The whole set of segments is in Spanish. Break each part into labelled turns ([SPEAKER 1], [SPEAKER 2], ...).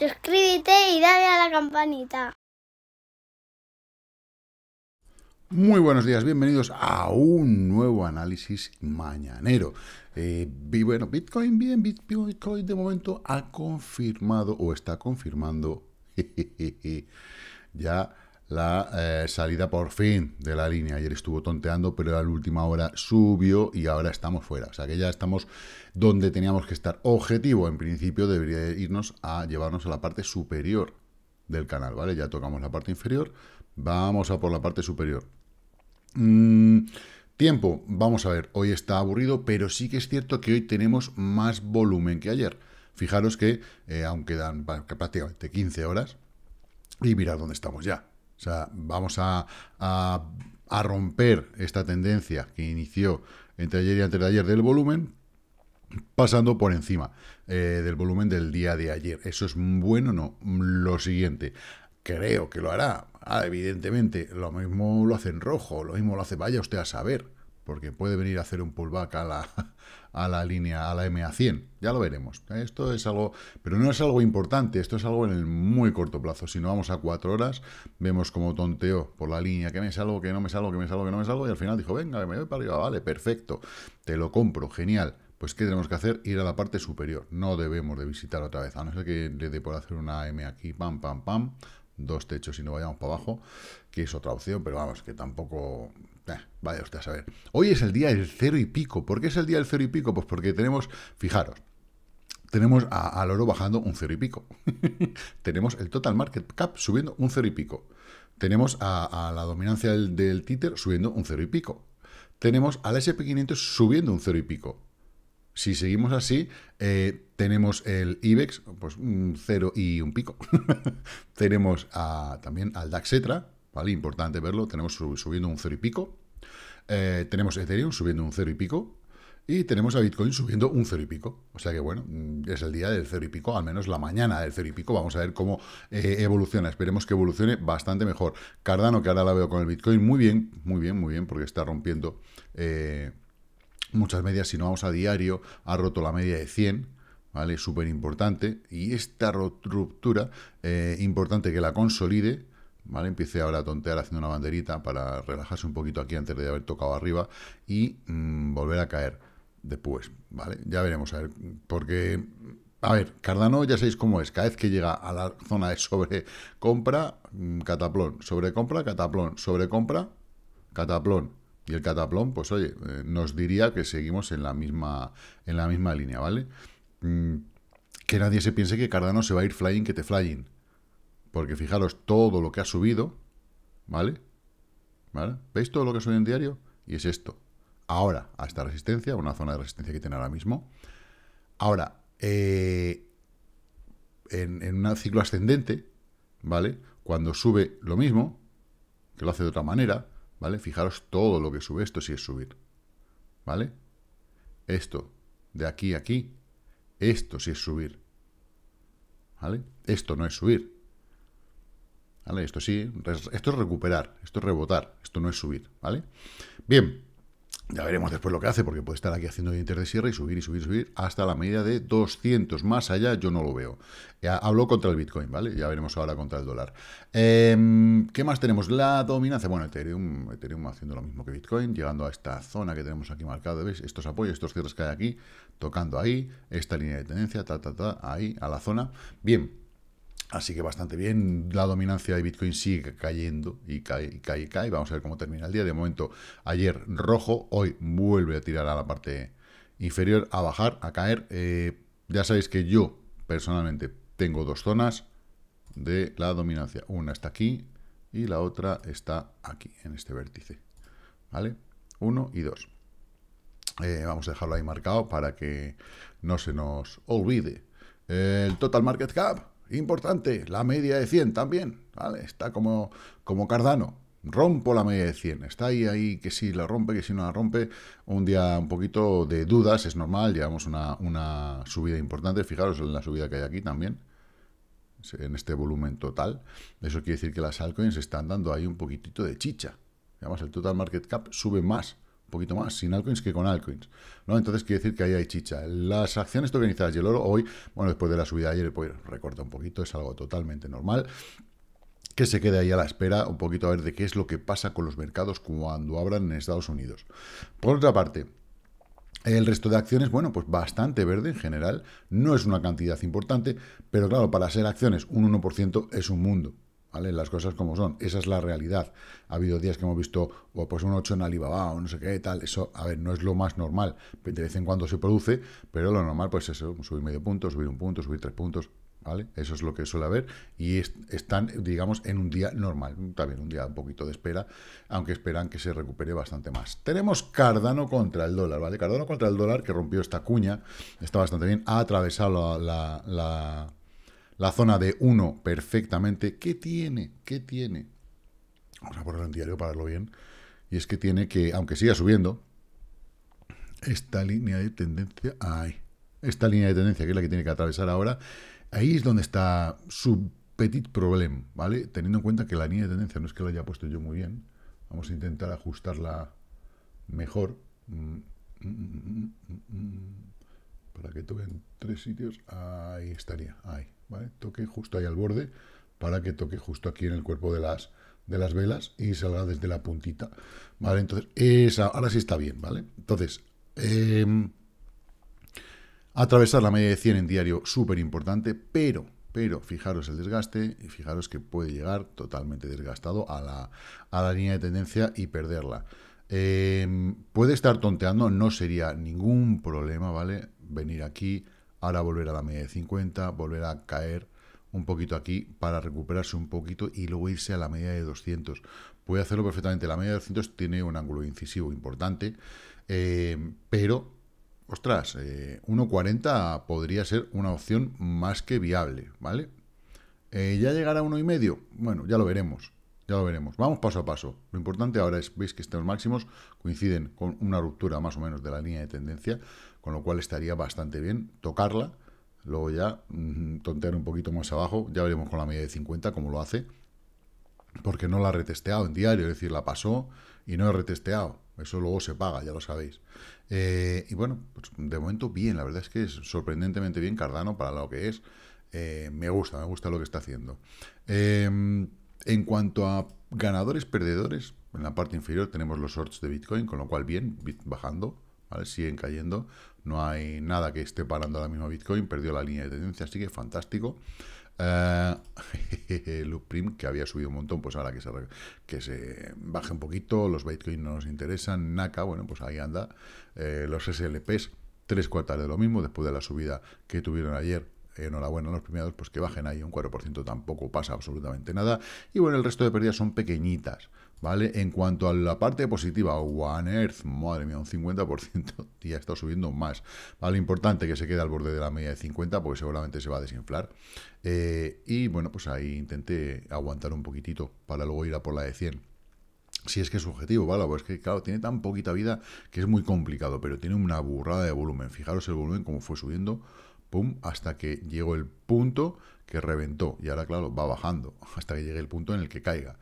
[SPEAKER 1] Suscríbete y dale a la campanita. Muy buenos días, bienvenidos a un nuevo análisis mañanero. Eh, bueno, Bitcoin bien, Bitcoin de momento ha confirmado o está confirmando ya la eh, salida por fin de la línea. Ayer estuvo tonteando, pero a la última hora subió y ahora estamos fuera. O sea que ya estamos donde teníamos que estar. Objetivo, en principio, debería irnos a llevarnos a la parte superior del canal, ¿vale? Ya tocamos la parte inferior, vamos a por la parte superior. Mm, tiempo, vamos a ver, hoy está aburrido, pero sí que es cierto que hoy tenemos más volumen que ayer. Fijaros que eh, aún quedan prácticamente 15 horas y mirad dónde estamos ya. O sea, vamos a, romper esta tendencia que inició entre ayer y antes de ayer del volumen, pasando por encima eh, del volumen del día de ayer. ¿Eso es bueno o no? Lo siguiente, creo que lo hará. Ah, evidentemente, lo mismo lo hace en rojo, lo mismo lo hace, vaya usted a saber, porque puede venir a hacer un pullback a la, a la línea, a la MA100. Ya lo veremos. Esto es algo, pero no es algo importante, esto es algo en el muy corto plazo. Si no vamos a cuatro horas, vemos como tonteo por la línea, que me salgo, que no me salgo, que me salgo, que no me salgo, y al final dijo, venga, me voy para arriba, vale, perfecto, te lo compro, genial. Pues, ¿qué tenemos que hacer? Ir a la parte superior. No debemos de visitar otra vez, a no ser que le por hacer una M aquí, pam, pam, pam, dos techos y no vayamos para abajo, que es otra opción, pero vamos, que tampoco... Eh, vaya usted a saber. Hoy es el día del cero y pico. ¿Por qué es el día del cero y pico? Pues porque tenemos, fijaros, tenemos al oro bajando un cero y pico. tenemos el total market cap subiendo un cero y pico. Tenemos a, la dominancia del, del, títer subiendo un cero y pico. Tenemos al SP500 subiendo un cero y pico. Si seguimos así, eh, tenemos el IBEX, pues un cero y un pico. tenemos también al DAXetra, ¿vale? Importante verlo, tenemos subiendo un cero y pico. Eh, tenemos Ethereum subiendo un cero y pico. Y tenemos a Bitcoin subiendo un cero y pico. O sea que bueno, mm, es el día del cero y pico, al menos la mañana del cero y pico. Vamos a ver cómo eh, evoluciona. Esperemos que evolucione bastante mejor. Cardano, que ahora la veo con el Bitcoin, muy bien, muy bien, muy bien, porque está rompiendo muchas medias, si no vamos a diario, ha roto la media de 100, ¿vale? Súper importante. Y esta ruptura, eh, importante que la consolide, ¿vale? Empiece ahora a tontear haciendo una banderita para relajarse un poquito aquí antes de haber tocado arriba y mm, volver a caer después, ¿vale? Ya veremos, a ver, porque... A ver, Cardano ya sabéis cómo es, cada vez que llega a la zona de sobrecompra, mm, cataplón, sobrecompra, cataplón, sobrecompra, cataplón, y el cataplón, pues oye, eh, nos diría que seguimos en la misma, en la misma línea, ¿vale? Mm, que nadie se piense que Cardano se va a ir flying que te flying. Porque fijaros todo lo que ha subido, ¿vale? ¿Vale? ¿Veis todo lo que sube en diario? Y es esto. Ahora, a esta resistencia, una zona de resistencia que tiene ahora mismo. Ahora, eh, en un ciclo ascendente, ¿vale? Cuando sube lo mismo, que lo hace de otra manera, ¿vale? Fijaros todo lo que sube, esto sí es subir, ¿vale? Esto, de aquí a aquí, esto sí es subir, ¿vale? Esto no es subir, ¿vale? Esto sí, esto es recuperar, esto es rebotar, esto no es subir, ¿vale? Bien, ya veremos después lo que hace, porque puede estar aquí haciendo dientes de sierra y subir y subir y subir hasta la medida de 200. Más allá yo no lo veo. Ya hablo contra el Bitcoin, ¿vale? Ya veremos ahora contra el dólar. Em, ¿Qué más tenemos? La dominancia. Bueno, Ethereum, Ethereum haciendo lo mismo que Bitcoin, llegando a esta zona que tenemos aquí marcada. ¿Ves? Estos apoyos, estos cierres que hay aquí, tocando ahí, esta línea de tendencia, ta, ta, ta, ahí, a la zona. Bien, Así que bastante bien, la dominancia de Bitcoin sigue cayendo y cae, y cae, y cae. Vamos a ver cómo termina el día. De momento, ayer rojo, hoy vuelve a tirar a la parte inferior, a bajar, a caer. Eh, ya sabéis que yo, personalmente, tengo dos zonas de la dominancia. Una está aquí y la otra está aquí, en este vértice. ¿Vale? Uno y dos. Eh, vamos a dejarlo ahí marcado para que no se nos olvide. El total market cap Importante, la media de 100 también, ¿vale? Está como, como Cardano, rompo la media de 100. Está ahí, ahí, que si la rompe, que si no la rompe. Un día un poquito de dudas, es normal. Llevamos una, una, subida importante. Fijaros en la subida que hay aquí también, en este volumen total. Eso quiere decir que las altcoins están dando ahí un poquitito de chicha. Además, el total market cap sube más poquito más sin altcoins que con altcoins. ¿no? Entonces quiere decir que ahí hay chicha. Las acciones tokenizadas y el oro hoy, bueno, después de la subida ayer, pues recorta un poquito, es algo totalmente normal que se quede ahí a la espera un poquito a ver de qué es lo que pasa con los mercados cuando abran en Estados Unidos. Por otra parte, el resto de acciones, bueno, pues bastante verde en general, no es una cantidad importante, pero claro, para ser acciones un 1% es un mundo. ¿Vale? Las cosas como son. Esa es la realidad. Ha habido días que hemos visto, oh, pues un 8 en Alibaba o no sé qué, tal. Eso, a ver, no es lo más normal. De vez en cuando se produce, pero lo normal, pues eso, subir medio punto, subir un punto, subir tres puntos, ¿vale? Eso es lo que suele haber. Y están, digamos, en un día normal. También un día un poquito de espera, aunque esperan que se recupere bastante más. Tenemos Cardano contra el dólar, ¿vale? Cardano contra el dólar, que rompió esta cuña, está bastante bien, ha atravesado la la zona de 1 perfectamente. ¿Qué tiene? ¿Qué tiene? Vamos a ponerlo en diario para verlo bien. Y es que tiene que, aunque siga subiendo, esta línea de tendencia... ahí esta línea de tendencia, que es la que tiene que atravesar ahora, ahí es donde está su petit problème. ¿vale? Teniendo en cuenta que la línea de tendencia no es que la haya puesto yo muy bien. Vamos a intentar ajustarla mejor. Mm, mm, mm, para que toque en tres sitios, ahí estaría, ahí, ¿vale? Toque justo ahí al borde para que toque justo aquí en el cuerpo de las, de las velas y salga desde la puntita, ¿vale? Entonces, esa, ahora sí está bien, ¿vale? Entonces, em, atravesar la media de 100 en diario, súper importante, pero, pero fijaros el desgaste y fijaros que puede llegar totalmente desgastado a la, a la línea de tendencia y perderla. Em, puede estar tonteando, no sería ningún problema, ¿vale? Venir aquí, ahora volver a la media de 50, volver a caer un poquito aquí para recuperarse un poquito y luego irse a la media de 200. Puede hacerlo perfectamente, la media de 200 tiene un ángulo incisivo importante, em, pero, ostras, 1.40 eh, podría ser una opción más que viable, ¿vale? Eh, ¿Ya llegará a 1.5? Bueno, ya lo veremos. Ya lo veremos. Vamos paso a paso. Lo importante ahora es, veis que estos máximos coinciden con una ruptura más o menos de la línea de tendencia, con lo cual estaría bastante bien tocarla, luego ya mm, tontear un poquito más abajo, ya veremos con la media de 50 cómo lo hace, porque no la ha retesteado en diario, es decir, la pasó y no ha retesteado. Eso luego se paga, ya lo sabéis. Eh, y bueno, pues de momento bien, la verdad es que es sorprendentemente bien Cardano para lo que es. Eh, me gusta, me gusta lo que está haciendo. Em, en cuanto a ganadores, perdedores, en la parte inferior tenemos los shorts de Bitcoin, con lo cual bien, bajando, siguen cayendo. No hay nada que esté parando la misma Bitcoin, perdió la línea de tendencia, así que fantástico. Uh, eh, Prim, que había subido un montón, pues ahora que se, que se baje un poquito, los Bitcoin no nos interesan, NACA, bueno, pues ahí anda. Eh, los SLPs, tres cuartas de lo mismo, después de la subida que tuvieron ayer, eh, enhorabuena a los premiados, pues que bajen ahí un 4% tampoco pasa absolutamente nada. Y bueno, el resto de pérdidas son pequeñitas, ¿vale? En cuanto a la parte positiva, One Earth, madre mía, un 50%, ya está subiendo más. ¿Vale? Importante que se quede al borde de la media de 50, porque seguramente se va a desinflar. Eh, y bueno, pues ahí intenté aguantar un poquitito para luego ir a por la de 100. Si es que es objetivo, ¿vale? Pues que, claro, tiene tan poquita vida que es muy complicado, pero tiene una burrada de volumen. Fijaros el volumen como fue subiendo pum, hasta que llegó el punto que reventó. Y ahora, claro, va bajando hasta que llegue el punto en el que caiga.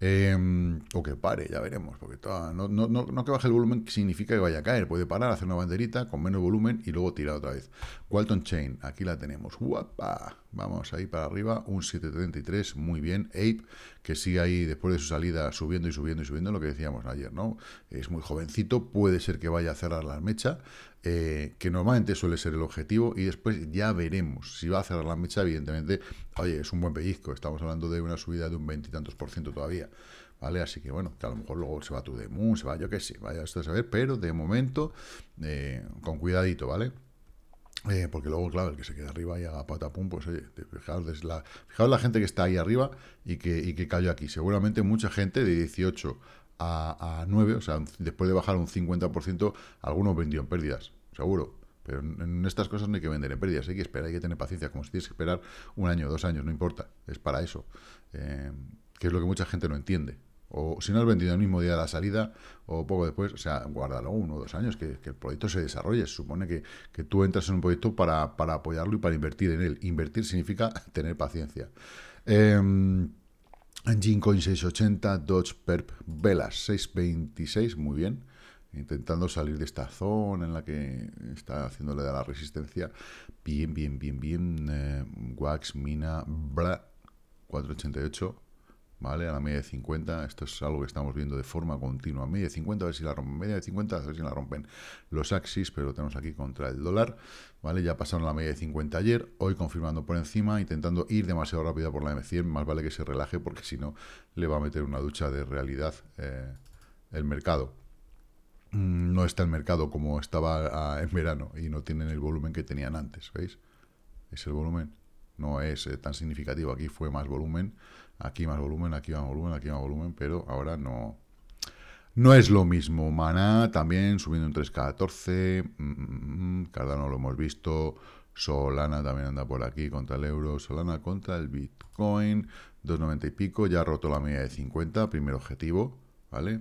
[SPEAKER 1] Em, o que pare, ya veremos, porque no, no, que baje el volumen significa que vaya a caer, puede parar, hacer una banderita con menos volumen y luego tirar otra vez. Walton Chain, aquí la tenemos, guapa, vamos ahí para arriba, un 733, muy bien, Ape, que sigue ahí después de su salida subiendo y subiendo y subiendo, lo que decíamos ayer, ¿no? Es muy jovencito, puede ser que vaya a cerrar la mecha, eh, que normalmente suele ser el objetivo, y después ya veremos si va a cerrar la mecha, evidentemente, oye, es un buen pellizco, estamos hablando de una subida de un veintitantos por ciento todavía, ¿vale? Así que bueno, que a lo mejor luego se va tu Moon, se va yo que sé, vaya esto a saber, pero de momento, eh, con cuidadito, ¿vale? Eh, porque luego, claro, el que se quede arriba y haga patapum, pues oye, fijaos la, la gente que está ahí arriba y que, que cayó aquí. Seguramente mucha gente de 18 a, a 9, o sea, después de bajar un 50%, algunos vendieron pérdidas seguro. Pero en estas cosas no hay que vender en pérdidas, hay que esperar, hay que tener paciencia, como si tienes que esperar un año, dos años, no importa, es para eso. Eh, que es lo que mucha gente no entiende. O si no has vendido el mismo día de la salida o poco después, o sea, guárdalo uno o dos años, que, el proyecto se desarrolle. supone que, tú entras en un proyecto para, para, apoyarlo y para invertir en él. Invertir significa tener paciencia. Eh, Gincoin 680, Dodge Perp, Velas 626, muy bien intentando salir de esta zona en la que está haciéndole de la resistencia. Bien, bien, bien, bien. Eh, wax, mina, bla, 488, ¿vale? A la media de 50. Esto es algo que estamos viendo de forma continua. Media de 50, a ver si la rompen. Media de 50, a ver si la rompen los axis, pero lo tenemos aquí contra el dólar, ¿vale? Ya pasaron la media de 50 ayer, hoy confirmando por encima, intentando ir demasiado rápido por la M100. Más vale que se relaje porque si no le va a meter una ducha de realidad eh, el mercado. Mm, no está el mercado como estaba ah, en verano y no tienen el volumen que tenían antes, ¿veis? Es el volumen, no es eh, tan significativo. Aquí fue más volumen, aquí más volumen, aquí más volumen, aquí más volumen, pero ahora no, no es lo mismo. Maná también subiendo un 3,14. Mm, mm, Cardano lo hemos visto. Solana también anda por aquí contra el euro. Solana contra el Bitcoin. 2,90 y pico. Ya ha roto la media de 50. Primer objetivo. ¿Vale?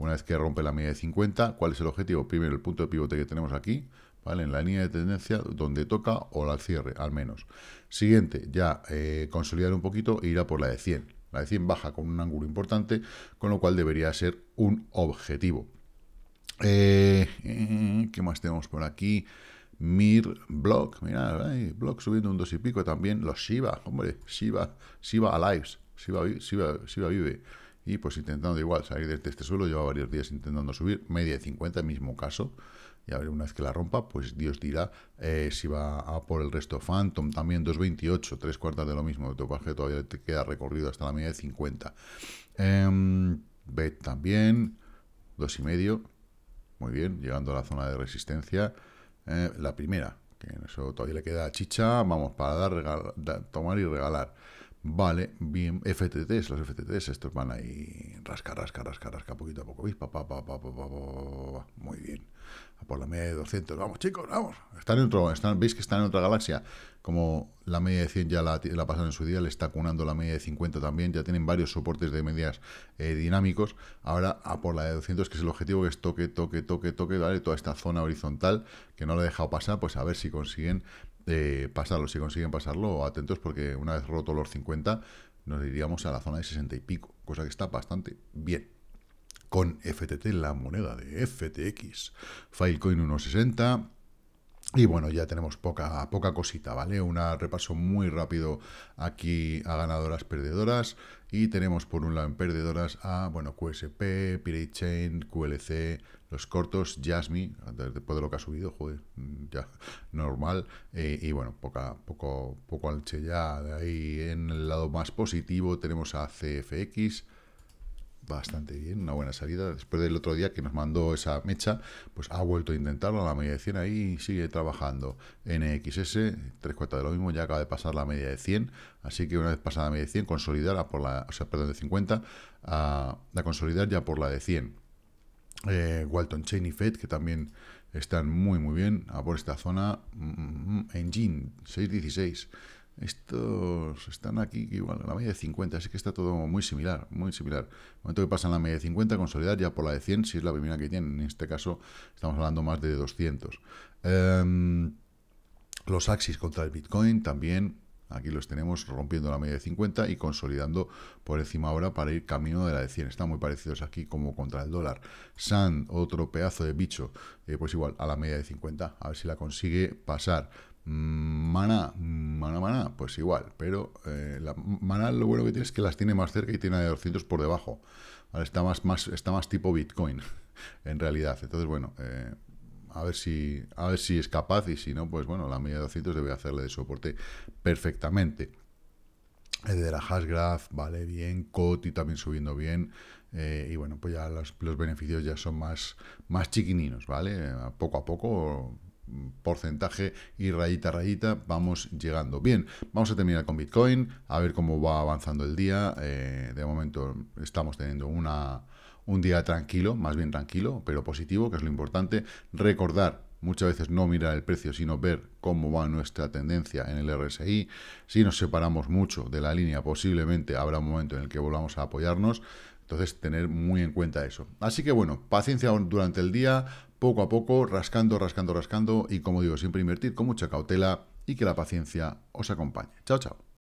[SPEAKER 1] Una vez que rompe la media de 50, ¿cuál es el objetivo? Primero el punto de pivote que tenemos aquí, ¿vale? En la línea de tendencia donde toca o la cierre, al menos. Siguiente, ya eh, consolidar un poquito e ir a por la de 100. La de 100 baja con un ángulo importante, con lo cual debería ser un objetivo. Eh, eh, ¿Qué más tenemos por aquí? Mir Block, mira, Block subiendo un 2 y pico también. Los Shiva, hombre, shiva shiva Alives, shiva shiva Shiba vive y pues intentando igual salir de este suelo, lleva varios días intentando subir, media de 50, mismo caso, y a ver, una vez que la rompa, pues Dios dirá eh, si va a por el resto Phantom, también 2.28, tres cuartas de lo mismo, de todavía te queda recorrido hasta la media de 50. Eh, Bet también, medio muy bien, llegando a la zona de resistencia, eh, la primera, que eso todavía le queda chicha, vamos, para dar, tomar y regalar. Vale, bien, FTTs, los FTTs, estos van ahí, rasca, rasca, rasca, rasca, poquito a poco, ¿veis? Pa, pa, pa, pa, Muy bien, a por la media de 200, vamos chicos, vamos. Están en otro, están, ¿Veis que están en otra galaxia? Como la media de 100 ya la, la pasaron en su día, le está cunando la media de 50 también, ya tienen varios soportes de medias eh, dinámicos. Ahora a por la de 200, que es el objetivo, que es toque, toque, toque, toque, ¿vale? Toda esta zona horizontal que no la he dejado pasar, pues a ver si consiguen pasarlo. Si consiguen pasarlo, atentos porque una vez roto los 50 nos iríamos a la zona de 60 y pico, cosa que está bastante bien. Con FTT, la moneda de FTX, Filecoin 1.60, y bueno, ya tenemos poca, poca cosita, ¿vale? Un repaso muy rápido aquí a ganadoras, perdedoras. Y tenemos por un lado en perdedoras a, bueno, QSP, Pirate Chain, QLC, los cortos, Jasmine, después de lo que ha subido, joder, mm, ya normal. Eh, y bueno, poca, poco, poco alche ya. De ahí en el lado más positivo tenemos a CFX bastante bien, una buena salida. Después del otro día que nos mandó esa mecha, pues ha vuelto a intentarlo a la media de 100 ahí sigue trabajando. NXS, tres cuartas de lo mismo, ya acaba de pasar la media de 100, así que una vez pasada la media de 100, consolidarla por la, o sea, perdón, de 50, a, la consolidar ya por la de 100. Eh, Walton Chain y Fed, que también están muy muy bien a por esta zona. Mm, mm, mm, en engine, 616. Estos están aquí, igual, a la media de 50, así que está todo muy similar, muy similar. El momento que pasan la media de 50, consolidar ya por la de 100, si es la primera que tienen. En este caso, estamos hablando más de 200. Em, los Axis contra el Bitcoin también, aquí los tenemos rompiendo la media de 50 y consolidando por encima ahora para ir camino de la de 100. Están muy parecidos aquí como contra el dólar. Sand, otro pedazo de bicho, eh, pues igual, a la media de 50, a ver si la consigue pasar. ...Mana, Mana, Mana... pues igual, pero eh, la, mana lo bueno que tiene es que las tiene más cerca y tiene de 200 por debajo. está, más, más, está más tipo Bitcoin, en realidad. Entonces, bueno, eh, a, ver si, a ver si es capaz y si no, pues bueno, la media de 200 debe hacerle de soporte perfectamente. El de la Hashgraph, vale bien, Coti también subiendo bien. Eh, y bueno, pues ya los, los, beneficios ya son más, más chiquininos, ¿vale? Poco a poco porcentaje y rayita a rayita vamos llegando. Bien, vamos a terminar con Bitcoin, a ver cómo va avanzando el día. Eh, de momento estamos teniendo una, un día tranquilo, más bien tranquilo, pero positivo, que es lo importante. Recordar muchas veces no mirar el precio, sino ver cómo va nuestra tendencia en el RSI. Si nos separamos mucho de la línea, posiblemente habrá un momento en el que volvamos a apoyarnos. Entonces, tener muy en cuenta eso. Así que bueno, paciencia durante el día, poco a poco, rascando, rascando, rascando y como digo, siempre invertir con mucha cautela y que la paciencia os acompañe. Chao, chao.